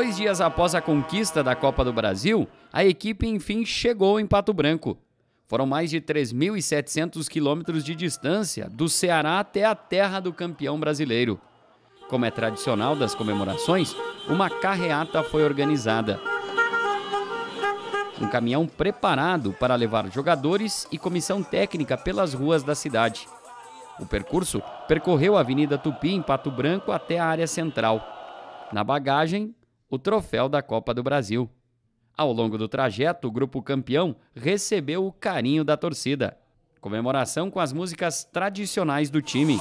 Dois dias após a conquista da Copa do Brasil, a equipe enfim chegou em Pato Branco. Foram mais de 3.700 quilômetros de distância do Ceará até a terra do campeão brasileiro. Como é tradicional das comemorações, uma carreata foi organizada. Um caminhão preparado para levar jogadores e comissão técnica pelas ruas da cidade. O percurso percorreu a Avenida Tupi em Pato Branco até a área central. Na bagagem, o troféu da Copa do Brasil. Ao longo do trajeto, o grupo campeão recebeu o carinho da torcida. Comemoração com as músicas tradicionais do time.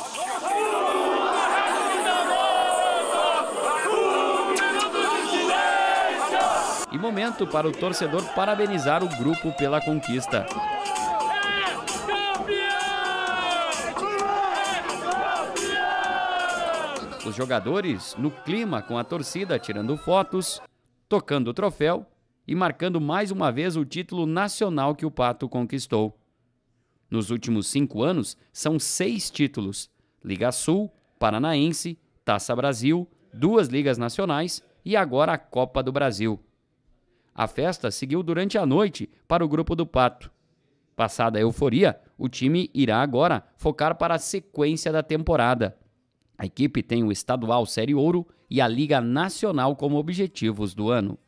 E momento para o torcedor parabenizar o grupo pela conquista. Os jogadores no clima com a torcida, tirando fotos, tocando o troféu e marcando mais uma vez o título nacional que o Pato conquistou. Nos últimos cinco anos, são seis títulos: Liga Sul, Paranaense, Taça Brasil, duas Ligas Nacionais e agora a Copa do Brasil. A festa seguiu durante a noite para o grupo do Pato. Passada a euforia, o time irá agora focar para a sequência da temporada. A equipe tem o Estadual Série Ouro e a Liga Nacional como objetivos do ano.